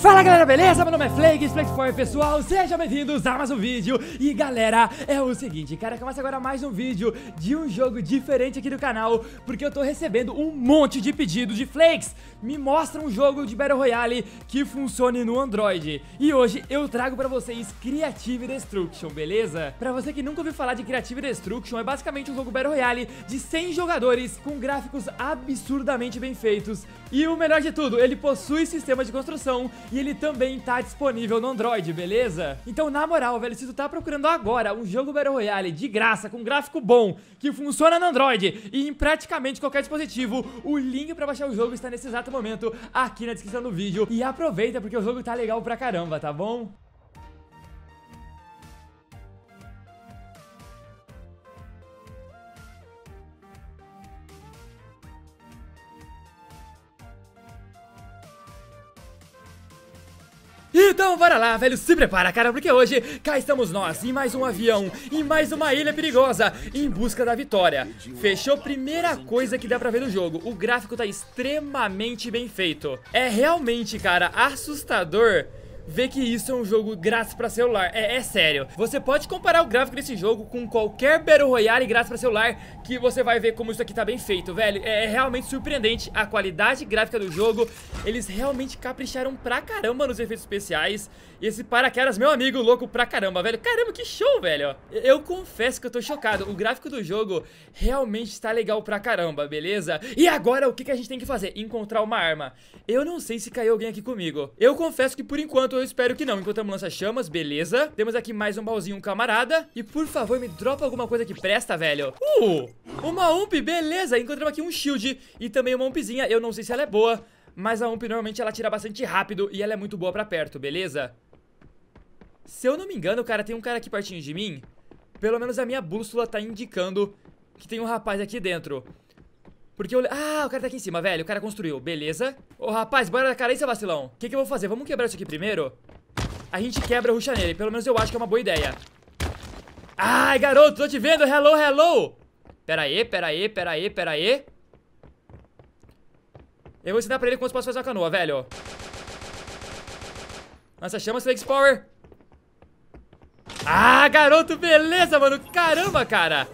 Fala galera, beleza? Meu nome é Flake Flakesform pessoal, sejam bem-vindos a mais um vídeo E galera, é o seguinte, cara, começa agora mais um vídeo de um jogo diferente aqui do canal Porque eu tô recebendo um monte de pedidos de Flakes Me mostra um jogo de Battle Royale que funcione no Android E hoje eu trago pra vocês Creative Destruction, beleza? Pra você que nunca ouviu falar de Creative Destruction, é basicamente um jogo Battle Royale de 100 jogadores Com gráficos absurdamente bem feitos E o melhor de tudo, ele possui sistema de construção e ele também tá disponível no Android, beleza? Então, na moral, velho, se tu tá procurando agora um jogo Battle Royale de graça, com gráfico bom, que funciona no Android e em praticamente qualquer dispositivo, o link pra baixar o jogo está nesse exato momento aqui na descrição do vídeo. E aproveita porque o jogo tá legal pra caramba, tá bom? Então bora lá, velho, se prepara, cara, porque hoje cá estamos nós, em mais um avião, em mais uma ilha perigosa, em busca da vitória. Fechou primeira coisa que dá pra ver no jogo, o gráfico tá extremamente bem feito. É realmente, cara, assustador ver que isso é um jogo grátis pra celular. É, é sério. Você pode comparar o gráfico desse jogo com qualquer Battle Royale grátis pra celular que você vai ver como isso aqui tá bem feito, velho. É, é realmente surpreendente a qualidade gráfica do jogo. Eles realmente capricharam pra caramba nos efeitos especiais. E esse paraquedas, meu amigo, louco pra caramba, velho. Caramba, que show, velho. Eu confesso que eu tô chocado. O gráfico do jogo realmente tá legal pra caramba, beleza? E agora o que, que a gente tem que fazer? Encontrar uma arma. Eu não sei se caiu alguém aqui comigo. Eu confesso que por enquanto eu espero que não. Encontramos lança-chamas, beleza. Temos aqui mais um baúzinho, um camarada. E por favor, me dropa alguma coisa que presta, velho. Uh, uma ump, beleza. Encontramos aqui um shield e também uma umpzinha. Eu não sei se ela é boa, mas a ump normalmente ela tira bastante rápido e ela é muito boa pra perto, beleza? Se eu não me engano, cara, tem um cara aqui pertinho de mim. Pelo menos a minha bússola tá indicando que tem um rapaz aqui dentro. Porque eu... Ah, o cara tá aqui em cima, velho. O cara construiu. Beleza. Ô, rapaz, bora na carência, vacilão. O que, que eu vou fazer? Vamos quebrar isso aqui primeiro? A gente quebra, ruxa nele. Pelo menos eu acho que é uma boa ideia. Ai, garoto, tô te vendo. Hello, hello. Pera aí, pera aí, pera aí, pera aí. Eu vou ensinar pra ele como eu posso fazer uma canoa, velho. Nossa, chama, Slakes Power. Ah, garoto, beleza, mano. Caramba, cara.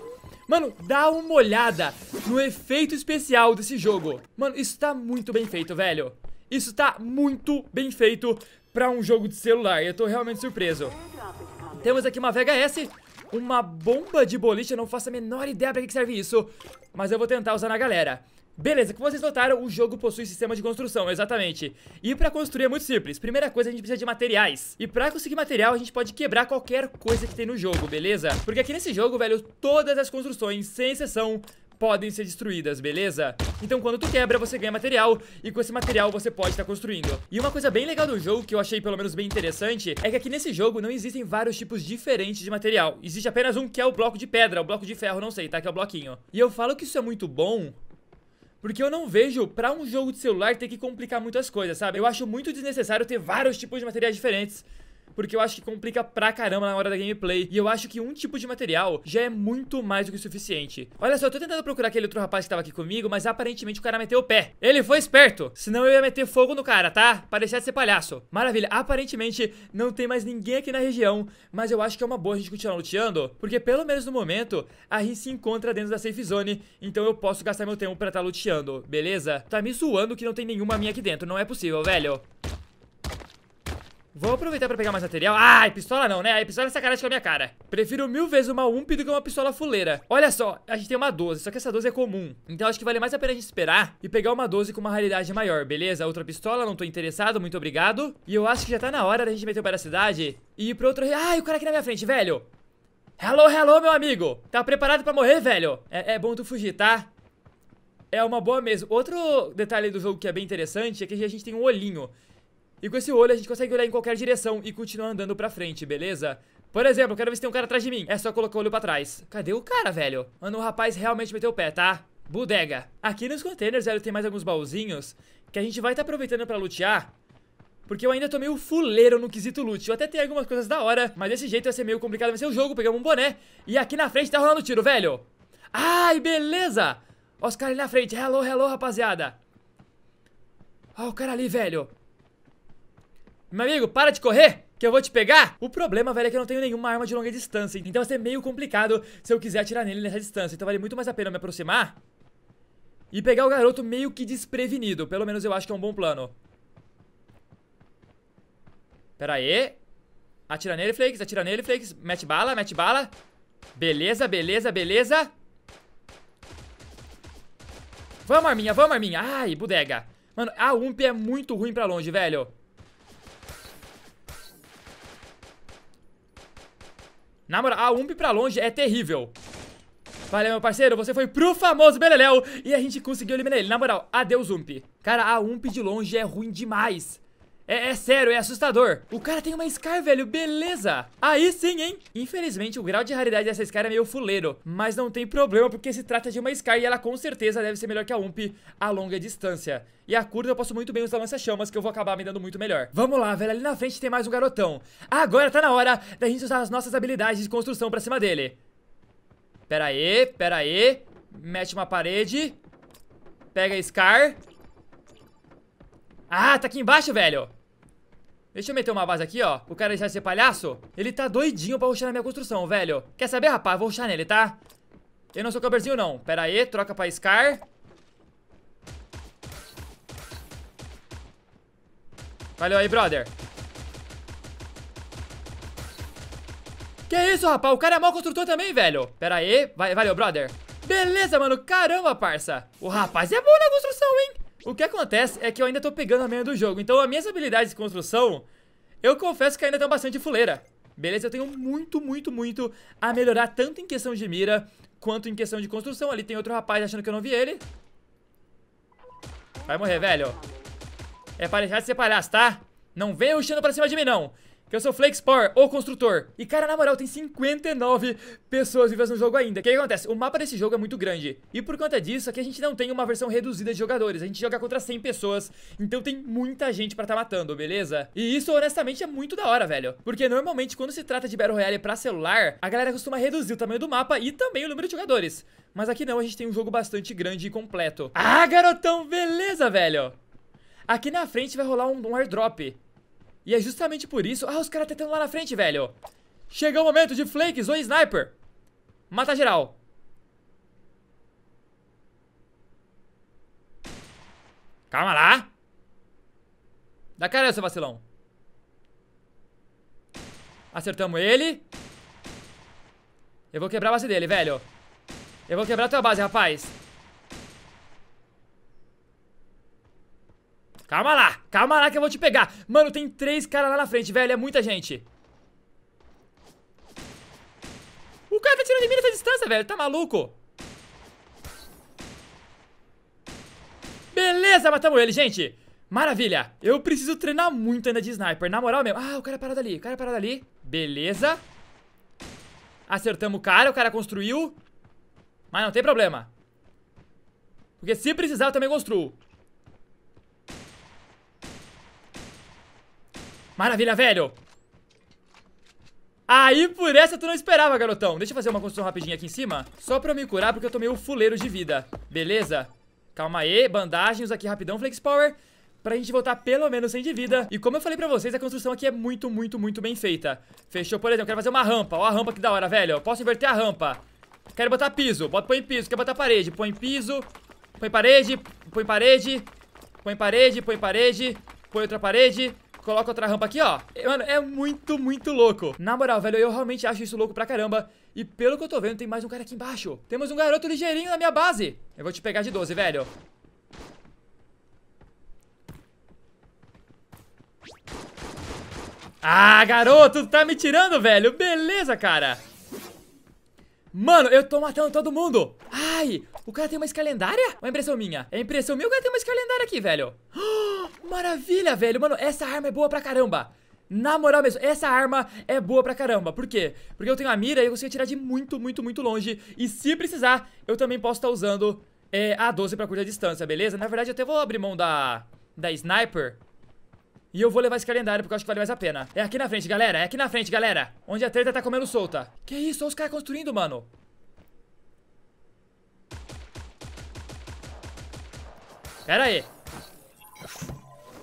Mano, dá uma olhada no efeito especial desse jogo. Mano, isso tá muito bem feito, velho. Isso tá muito bem feito pra um jogo de celular. Eu tô realmente surpreso. Temos aqui uma VHS? uma bomba de boliche. Eu não faço a menor ideia pra que serve isso, mas eu vou tentar usar na galera. Beleza, como vocês notaram, o jogo possui sistema de construção, exatamente. E pra construir é muito simples. Primeira coisa, a gente precisa de materiais. E pra conseguir material, a gente pode quebrar qualquer coisa que tem no jogo, beleza? Porque aqui nesse jogo, velho, todas as construções, sem exceção, podem ser destruídas, beleza? Então quando tu quebra, você ganha material e com esse material você pode estar tá construindo. E uma coisa bem legal do jogo, que eu achei pelo menos bem interessante, é que aqui nesse jogo não existem vários tipos diferentes de material. Existe apenas um que é o bloco de pedra, o bloco de ferro, não sei, tá? Que é o bloquinho. E eu falo que isso é muito bom porque eu não vejo para um jogo de celular ter que complicar muitas coisas, sabe? Eu acho muito desnecessário ter vários tipos de materiais diferentes porque eu acho que complica pra caramba na hora da gameplay. E eu acho que um tipo de material já é muito mais do que o suficiente. Olha só, eu tô tentando procurar aquele outro rapaz que tava aqui comigo, mas aparentemente o cara meteu o pé. Ele foi esperto, senão eu ia meter fogo no cara, tá? Pra deixar de ser palhaço. Maravilha, aparentemente não tem mais ninguém aqui na região, mas eu acho que é uma boa a gente continuar luteando, porque pelo menos no momento a gente se encontra dentro da safe zone, então eu posso gastar meu tempo pra estar tá luteando, beleza? Tá me zoando que não tem nenhuma minha aqui dentro, não é possível, velho. Vou aproveitar pra pegar mais material. Ah, pistola não, né? A pistola é sacanagem com a minha cara. Prefiro mil vezes uma UMP do que uma pistola fuleira. Olha só, a gente tem uma 12, só que essa 12 é comum. Então acho que vale mais a pena a gente esperar e pegar uma 12 com uma raridade maior, beleza? Outra pistola, não tô interessado, muito obrigado. E eu acho que já tá na hora da gente meter o pé na cidade e ir pra outro... Ai, o cara aqui na minha frente, velho! Hello, hello, meu amigo! Tá preparado pra morrer, velho? É, é bom tu fugir, tá? É uma boa mesmo. Outro detalhe do jogo que é bem interessante é que a gente tem um olhinho. E com esse olho a gente consegue olhar em qualquer direção e continuar andando pra frente, beleza? Por exemplo, quero ver se tem um cara atrás de mim. É só colocar o olho pra trás. Cadê o cara, velho? Mano, o rapaz realmente meteu o pé, tá? Bodega. Aqui nos containers, velho, tem mais alguns baúzinhos que a gente vai estar tá aproveitando pra lutear. Porque eu ainda tô meio fuleiro no quesito loot. Eu até tenho algumas coisas da hora, mas desse jeito vai ser meio complicado vencer o jogo. Pegamos um boné. E aqui na frente tá rolando tiro, velho. Ai, beleza! Ó os caras ali na frente. Hello, hello, rapaziada. Ó o cara ali, velho. Meu amigo, para de correr! que eu vou te pegar? O problema, velho, é que eu não tenho nenhuma arma de longa distância. Então vai ser meio complicado se eu quiser atirar nele nessa distância. Então vale muito mais a pena me aproximar e pegar o garoto meio que desprevenido. Pelo menos eu acho que é um bom plano. Pera aí. Atira nele, Flakes. Atira nele, Flakes. Mete bala, mete bala. Beleza, beleza, beleza. Vamos, arminha, vamos, arminha. Ai, bodega. Mano, a UMP é muito ruim pra longe, velho. Na moral, a Ump pra longe é terrível. Valeu, meu parceiro, você foi pro famoso Beleléu e a gente conseguiu eliminar ele. Na moral, adeus, Ump. Cara, a Ump de longe é ruim demais. É, é, sério, é assustador. O cara tem uma Scar, velho, beleza. Aí sim, hein? Infelizmente, o grau de raridade dessa Scar é meio fuleiro. Mas não tem problema, porque se trata de uma Scar e ela com certeza deve ser melhor que a UMP a longa distância. E a curta eu posso muito bem usar lança-chamas, que eu vou acabar me dando muito melhor. Vamos lá, velho, ali na frente tem mais um garotão. Agora tá na hora da gente usar as nossas habilidades de construção pra cima dele. Pera aí, pera aí. Mete uma parede. Pega a Scar. Ah, tá aqui embaixo, velho. Deixa eu meter uma base aqui, ó. O cara deixar de ser palhaço. Ele tá doidinho pra ruxar na minha construção, velho. Quer saber, rapaz? Vou ruxar nele, tá? Eu não sou camperzinho, não. Pera aí, troca pra Scar. Valeu aí, brother. Que isso, rapaz? O cara é mal construtor também, velho. Pera aí. Vai, valeu, brother. Beleza, mano. Caramba, parça. O rapaz é bom na construção, hein? O que acontece é que eu ainda tô pegando a meia do jogo, então as minhas habilidades de construção, eu confesso que ainda estão bastante fuleira. Beleza? Eu tenho muito, muito, muito a melhorar, tanto em questão de mira, quanto em questão de construção. Ali tem outro rapaz achando que eu não vi ele. Vai morrer, velho. É para deixar de ser palhaço, tá? Não venha rushando pra cima de mim, não. Que eu sou Flake Spore, o construtor. E, cara, na moral, tem 59 pessoas vivas no jogo ainda. O que, que acontece? O mapa desse jogo é muito grande. E por conta disso, aqui a gente não tem uma versão reduzida de jogadores. A gente joga contra 100 pessoas. Então tem muita gente pra tá matando, beleza? E isso, honestamente, é muito da hora, velho. Porque normalmente, quando se trata de Battle Royale pra celular, a galera costuma reduzir o tamanho do mapa e também o número de jogadores. Mas aqui não, a gente tem um jogo bastante grande e completo. Ah, garotão, beleza, velho? Aqui na frente vai rolar um, um airdrop. E é justamente por isso... Ah, os caras tentando lá na frente, velho. Chegou o momento de flakes ou sniper. Mata geral. Calma lá. Dá cara, seu vacilão. Acertamos ele. Eu vou quebrar a base dele, velho. Eu vou quebrar a tua base, rapaz. Calma lá, calma lá que eu vou te pegar. Mano, tem três caras lá na frente, velho. É muita gente. O cara tá tirando de mim nessa distância, velho. Tá maluco? Beleza, matamos ele, gente. Maravilha. Eu preciso treinar muito ainda de sniper. Na moral mesmo. Ah, o cara é parado ali. O cara é parado ali. Beleza. Acertamos o cara. O cara construiu. Mas não tem problema. Porque se precisar, eu também construo. Maravilha, velho. Aí por essa tu não esperava, garotão. Deixa eu fazer uma construção rapidinha aqui em cima. Só pra eu me curar, porque eu tomei o fuleiro de vida. Beleza? Calma aí, bandagens aqui rapidão, Flex Power pra gente voltar pelo menos 100 de vida. E como eu falei pra vocês, a construção aqui é muito, muito, muito bem feita. Fechou, por exemplo, quero fazer uma rampa. Ó a rampa que da hora, velho. posso inverter a rampa. Quero botar piso. Bota, põe piso. Quero botar parede. Põe piso. Põe parede. Põe parede. Põe parede. Põe parede. Põe outra parede coloca outra rampa aqui, ó. Mano, é muito, muito louco. Na moral, velho, eu realmente acho isso louco pra caramba. E pelo que eu tô vendo, tem mais um cara aqui embaixo. Temos um garoto ligeirinho na minha base. Eu vou te pegar de 12, velho. Ah, garoto, tá me tirando, velho. Beleza, cara. Mano, eu tô matando todo mundo. Ai, o cara tem uma escalendária? Ou é impressão minha? É impressão minha o cara tem uma escalendária aqui, velho? Oh, maravilha, velho. Mano, essa arma é boa pra caramba. Na moral mesmo, essa arma é boa pra caramba. Por quê? Porque eu tenho a mira e eu consigo atirar de muito, muito, muito longe. E se precisar, eu também posso estar tá usando é, a 12 pra curta distância, beleza? Na verdade, eu até vou abrir mão da, da sniper e eu vou levar esse calendário porque eu acho que vale mais a pena. É aqui na frente, galera. É aqui na frente, galera. Onde a treta tá comendo solta. Que isso? Olha os caras construindo, mano. Pera aí.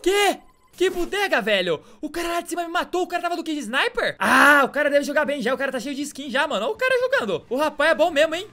Que? Que bodega, velho! O cara lá de cima me matou, o cara tava do que de sniper? Ah, o cara deve jogar bem já, o cara tá cheio de skin já, mano. Olha o cara jogando. O rapaz é bom mesmo, hein?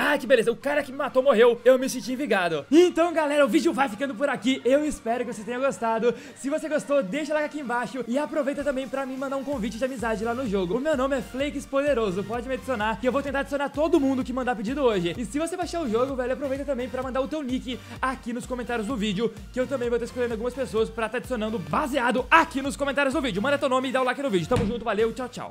Ah, que beleza, o cara que me matou morreu, eu me senti vingado. Então, galera, o vídeo vai ficando por aqui. Eu espero que você tenha gostado. Se você gostou, deixa like aqui embaixo e aproveita também pra me mandar um convite de amizade lá no jogo. O meu nome é Flakes Poderoso, pode me adicionar que eu vou tentar adicionar todo mundo que mandar pedido hoje. E se você baixar o jogo, velho, aproveita também pra mandar o teu nick aqui nos comentários do vídeo, que eu também vou estar escolhendo algumas pessoas pra estar tá adicionando baseado aqui nos comentários do vídeo. Manda teu nome e dá o like no vídeo. Tamo junto, valeu, tchau, tchau.